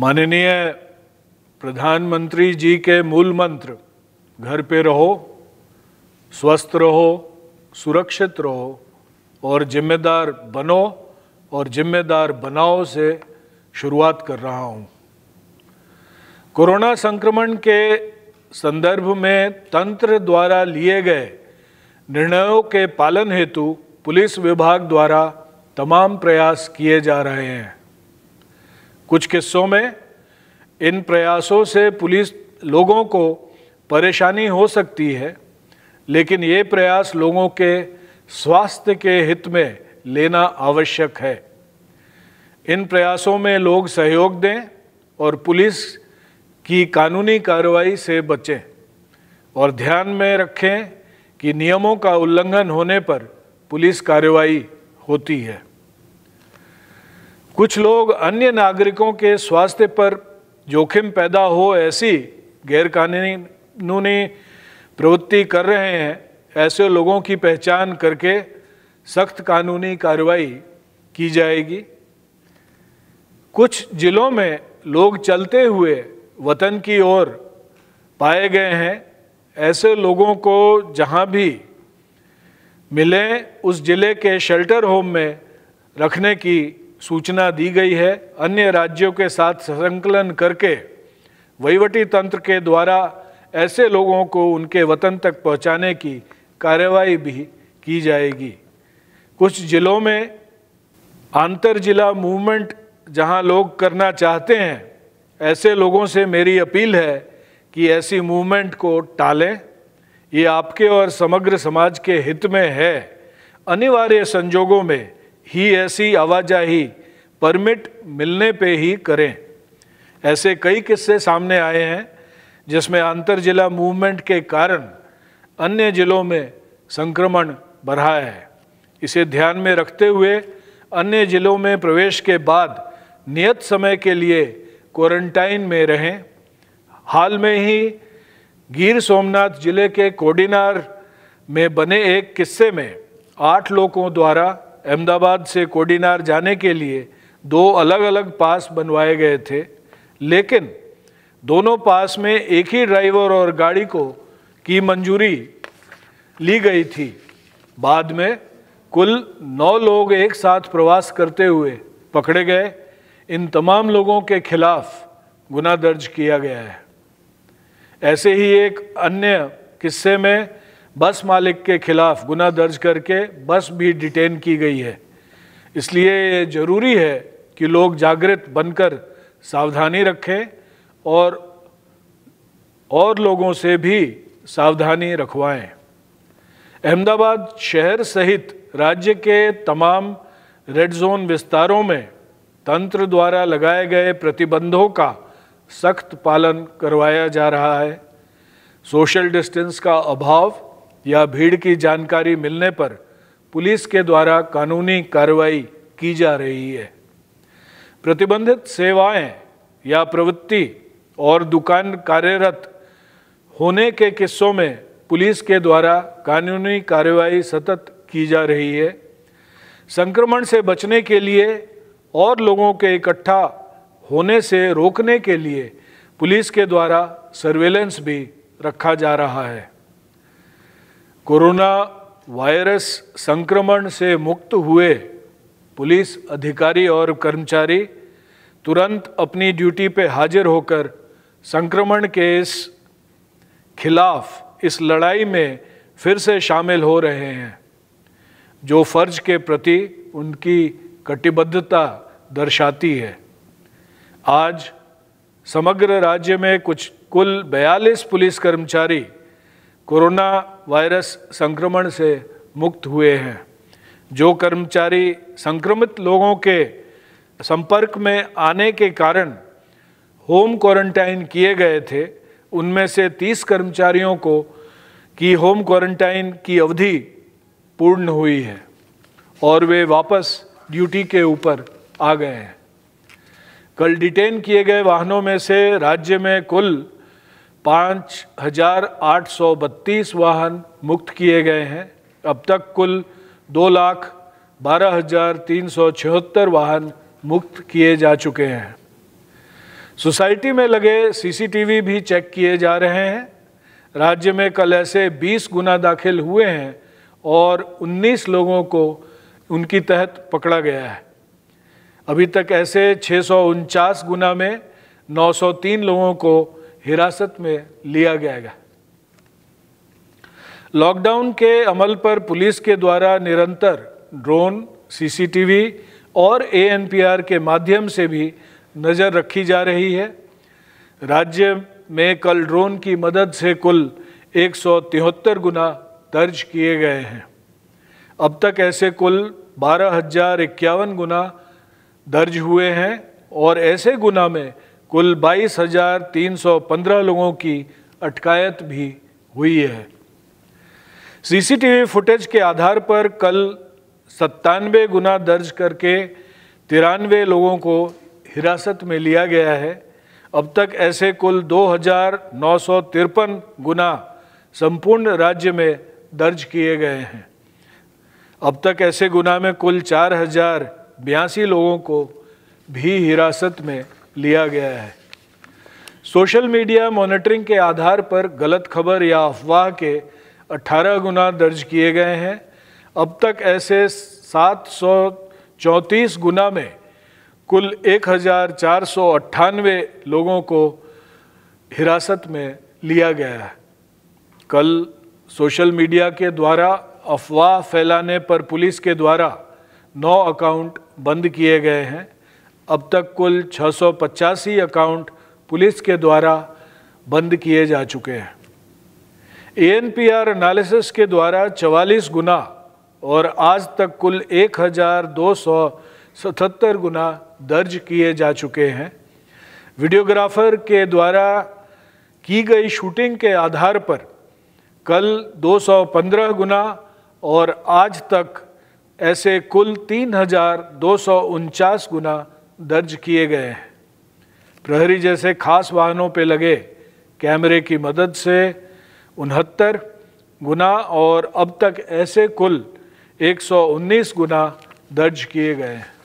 माननीय प्रधानमंत्री जी के मूल मंत्र घर पे रहो स्वस्थ रहो सुरक्षित रहो और जिम्मेदार बनो और जिम्मेदार बनाओ से शुरुआत कर रहा हूँ कोरोना संक्रमण के संदर्भ में तंत्र द्वारा लिए गए निर्णयों के पालन हेतु पुलिस विभाग द्वारा तमाम प्रयास किए जा रहे हैं कुछ किस्सों में इन प्रयासों से पुलिस लोगों को परेशानी हो सकती है लेकिन ये प्रयास लोगों के स्वास्थ्य के हित में लेना आवश्यक है इन प्रयासों में लोग सहयोग दें और पुलिस की कानूनी कार्रवाई से बचें और ध्यान में रखें कि नियमों का उल्लंघन होने पर पुलिस कार्रवाई होती है कुछ लोग अन्य नागरिकों के स्वास्थ्य पर जोखिम पैदा हो ऐसी गैरकानूनी प्रवृत्ति कर रहे हैं ऐसे लोगों की पहचान करके सख्त कानूनी कार्रवाई की जाएगी कुछ ज़िलों में लोग चलते हुए वतन की ओर पाए गए हैं ऐसे लोगों को जहां भी मिलें उस ज़िले के शेल्टर होम में रखने की सूचना दी गई है अन्य राज्यों के साथ संकलन करके वहीवटी तंत्र के द्वारा ऐसे लोगों को उनके वतन तक पहुंचाने की कार्रवाई भी की जाएगी कुछ ज़िलों में आंतर ज़िला मूवमेंट जहां लोग करना चाहते हैं ऐसे लोगों से मेरी अपील है कि ऐसी मूवमेंट को टालें ये आपके और समग्र समाज के हित में है अनिवार्य संजोगों में ही ऐसी आवाजाही परमिट मिलने पे ही करें ऐसे कई किस्से सामने आए हैं जिसमें अंतर जिला मूवमेंट के कारण अन्य जिलों में संक्रमण बढ़ा है इसे ध्यान में रखते हुए अन्य जिलों में प्रवेश के बाद नियत समय के लिए क्वारंटाइन में रहें हाल में ही गिर सोमनाथ जिले के कोडिनार में बने एक किस्से में आठ लोगों द्वारा अहमदाबाद से कोडिनार जाने के लिए दो अलग अलग पास बनवाए गए थे लेकिन दोनों पास में एक ही ड्राइवर और गाड़ी को की मंजूरी ली गई थी बाद में कुल नौ लोग एक साथ प्रवास करते हुए पकड़े गए इन तमाम लोगों के खिलाफ गुना दर्ज किया गया है ऐसे ही एक अन्य किस्से में बस मालिक के खिलाफ गुना दर्ज करके बस भी डिटेन की गई है इसलिए ये ज़रूरी है कि लोग जागृत बनकर सावधानी रखें और और लोगों से भी सावधानी रखवाएं अहमदाबाद शहर सहित राज्य के तमाम रेड जोन विस्तारों में तंत्र द्वारा लगाए गए प्रतिबंधों का सख्त पालन करवाया जा रहा है सोशल डिस्टेंस का अभाव या भीड़ की जानकारी मिलने पर पुलिस के द्वारा कानूनी कार्रवाई की जा रही है प्रतिबंधित सेवाएं या प्रवृत्ति और दुकान कार्यरत होने के किस्सों में पुलिस के द्वारा कानूनी कार्रवाई सतत की जा रही है संक्रमण से बचने के लिए और लोगों के इकट्ठा होने से रोकने के लिए पुलिस के द्वारा सर्वेलेंस भी रखा जा रहा है कोरोना वायरस संक्रमण से मुक्त हुए पुलिस अधिकारी और कर्मचारी तुरंत अपनी ड्यूटी पे हाजिर होकर संक्रमण के इस खिलाफ इस लड़ाई में फिर से शामिल हो रहे हैं जो फ़र्ज के प्रति उनकी कटिबद्धता दर्शाती है आज समग्र राज्य में कुछ कुल बयालीस पुलिस कर्मचारी कोरोना वायरस संक्रमण से मुक्त हुए हैं जो कर्मचारी संक्रमित लोगों के संपर्क में आने के कारण होम क्वारंटाइन किए गए थे उनमें से 30 कर्मचारियों को की होम क्वारंटाइन की अवधि पूर्ण हुई है और वे वापस ड्यूटी के ऊपर आ गए हैं कल डिटेन किए गए वाहनों में से राज्य में कुल पाँच हजार आठ सौ बत्तीस वाहन मुक्त किए गए हैं अब तक कुल दो लाख बारह हजार तीन सौ छिहत्तर वाहन मुक्त किए जा चुके हैं सोसाइटी में लगे सीसीटीवी भी चेक किए जा रहे हैं राज्य में कल ऐसे 20 गुना दाखिल हुए हैं और 19 लोगों को उनकी तहत पकड़ा गया है अभी तक ऐसे छः गुना में 903 लोगों को हिरासत में लिया गया लॉकडाउन के अमल पर पुलिस के द्वारा निरंतर ड्रोन सीसीटीवी और एएनपीआर के माध्यम से भी नज़र रखी जा रही है राज्य में कल ड्रोन की मदद से कुल एक गुना दर्ज किए गए हैं अब तक ऐसे कुल बारह हजार इक्यावन गुना दर्ज हुए हैं और ऐसे गुना में कुल बाईस हजार तीन सौ पंद्रह लोगों की अटकायत भी हुई है सीसीटीवी फुटेज के आधार पर कल सत्तानवे गुना दर्ज करके तिरानवे लोगों को हिरासत में लिया गया है अब तक ऐसे कुल दो हजार नौ सौ तिरपन गुना संपूर्ण राज्य में दर्ज किए गए हैं अब तक ऐसे गुना में कुल चार हजार बयासी लोगों को भी हिरासत में लिया गया है सोशल मीडिया मॉनिटरिंग के आधार पर गलत खबर या अफवाह के 18 गुना दर्ज किए गए हैं अब तक ऐसे सात गुना में कुल एक लोगों को हिरासत में लिया गया है कल सोशल मीडिया के द्वारा अफवाह फैलाने पर पुलिस के द्वारा नौ अकाउंट बंद किए गए हैं अब तक कुल छः अकाउंट पुलिस के द्वारा बंद किए जा चुके हैं एनपीआर एनालिसिस के द्वारा 44 गुना और आज तक कुल 1277 गुना दर्ज किए जा चुके हैं वीडियोग्राफर के द्वारा की गई शूटिंग के आधार पर कल 215 गुना और आज तक ऐसे कुल तीन गुना दर्ज किए गए हैं प्रहरी जैसे खास वाहनों पर लगे कैमरे की मदद से उनहत्तर गुना और अब तक ऐसे कुल 119 गुना दर्ज किए गए हैं